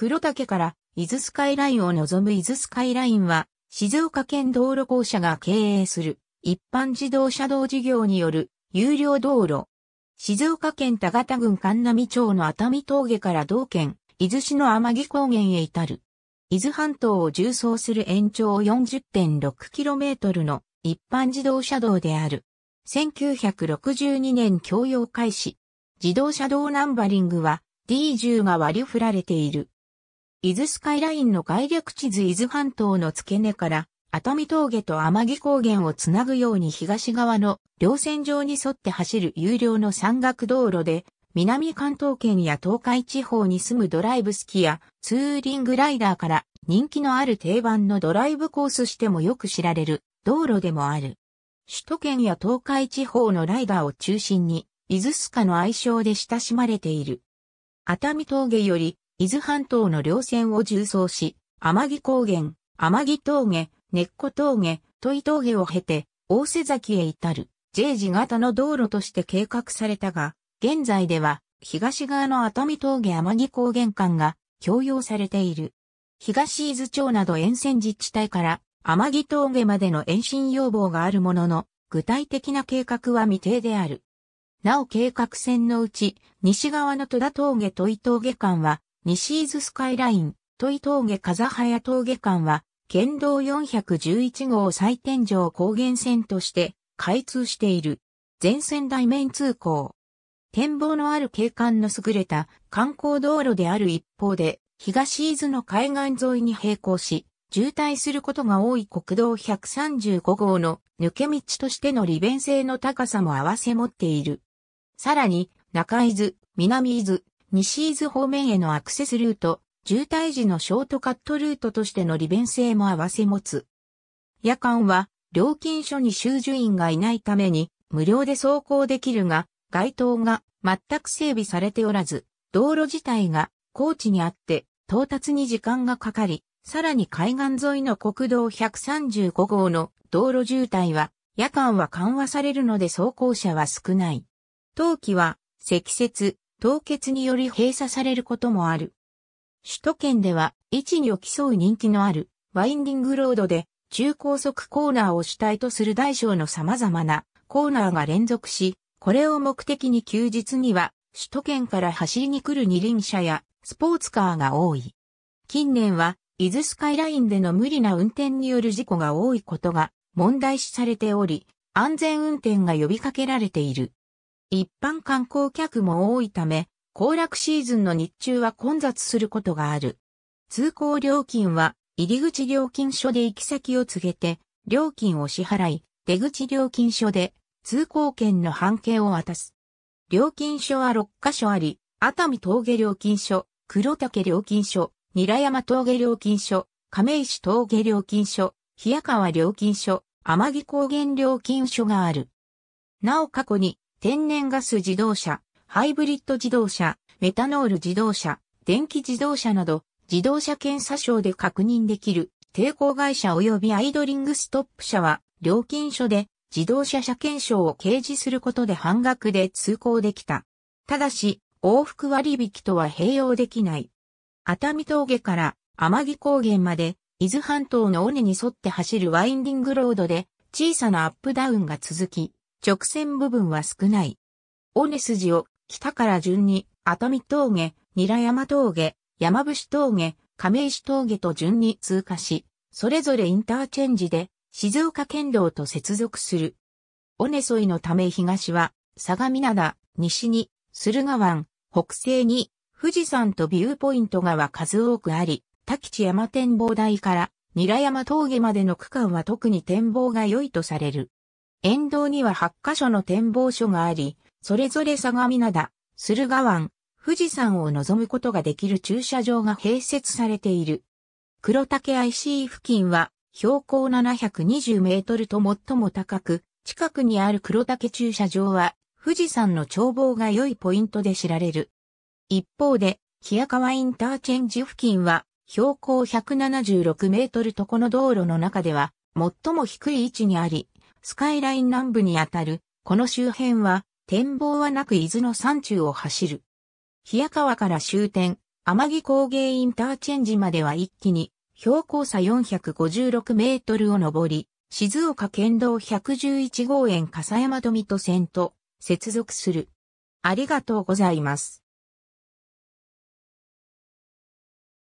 黒岳から伊豆スカイラインを望む伊豆スカイラインは、静岡県道路公社が経営する一般自動車道事業による有料道路。静岡県田形郡神波町の熱海峠から同県、伊豆市の天城高原へ至る。伊豆半島を縦走する延長 40.6km の一般自動車道である。1962年供用開始。自動車道ナンバリングは D10 が割り振られている。伊豆スカイラインの外略地図伊豆半島の付け根から、熱海峠と天城高原をつなぐように東側の稜線上に沿って走る有料の山岳道路で、南関東圏や東海地方に住むドライブスキーやツーリングライダーから人気のある定番のドライブコースしてもよく知られる道路でもある。首都圏や東海地方のライダーを中心に、伊豆スカの愛称で親しまれている。熱海峠より伊豆半島の稜線を縦走し、天城高原、天城峠、根っこ峠、戸井峠を経て、大瀬崎へ至る、J 字型の道路として計画されたが、現在では、東側の熱海峠天城高原間が共用されている。東伊豆町など沿線自治体から天城峠までの延伸要望があるものの、具体的な計画は未定である。なお計画線のうち、西側の戸田峠と伊峠間は、西伊豆スカイライン、土井峠風早峠間は、県道411号再天井高原線として開通している。全線台面通行。展望のある景観の優れた観光道路である一方で、東伊豆の海岸沿いに並行し、渋滞することが多い国道135号の抜け道としての利便性の高さも合わせ持っている。さらに、中伊豆、南伊豆、西伊豆方面へのアクセスルート、渋滞時のショートカットルートとしての利便性も併せ持つ。夜間は、料金所に修樹員がいないために、無料で走行できるが、街灯が全く整備されておらず、道路自体が高地にあって、到達に時間がかかり、さらに海岸沿いの国道135号の道路渋滞は、夜間は緩和されるので走行者は少ない。冬季は積雪、凍結により閉鎖されることもある。首都圏では、位置にを競う人気のある、ワインディングロードで、中高速コーナーを主体とする大小の様々なコーナーが連続し、これを目的に休日には、首都圏から走りに来る二輪車やスポーツカーが多い。近年は、伊豆スカイラインでの無理な運転による事故が多いことが問題視されており、安全運転が呼びかけられている。一般観光客も多いため、行楽シーズンの日中は混雑することがある。通行料金は入り口料金所で行き先を告げて、料金を支払い、出口料金所で通行券の半径を渡す。料金所は6カ所あり、熱海峠料金所、黒岳料金所、韮山峠料金所、亀石峠料金所、冷川料金所、天城高原料金所がある。なお過去に天然ガス自動車、ハイブリッド自動車、メタノール自動車、電気自動車など、自動車検査証で確認できる、抵抗会社及びアイドリングストップ車は、料金所で自動車車検証を掲示することで半額で通行できた。ただし、往復割引とは併用できない。熱海峠から天城高原まで、伊豆半島の尾根に沿って走るワインディングロードで、小さなアップダウンが続き、直線部分は少ない。尾根筋を北から順に、熱海峠、韮山峠、山伏峠、亀石峠と順に通過し、それぞれインターチェンジで静岡県道と接続する。尾根沿いのため東は相模灘、西に駿河湾、北西に富士山とビューポイントがは数多くあり、滝地山展望台から韮山峠までの区間は特に展望が良いとされる。沿道には8カ所の展望所があり、それぞれ相模灘、駿河湾、富士山を望むことができる駐車場が併設されている。黒竹 IC 付近は標高720メートルと最も高く、近くにある黒竹駐車場は富士山の眺望が良いポイントで知られる。一方で、木屋川インターチェンジ付近は標高176メートルとこの道路の中では最も低い位置にあり、スカイライン南部にあたる、この周辺は、展望はなく伊豆の山中を走る。冷川から終点、天城工芸インターチェンジまでは一気に、標高差456メートルを登り、静岡県道111号園笠山富と線と接続する。ありがとうございます。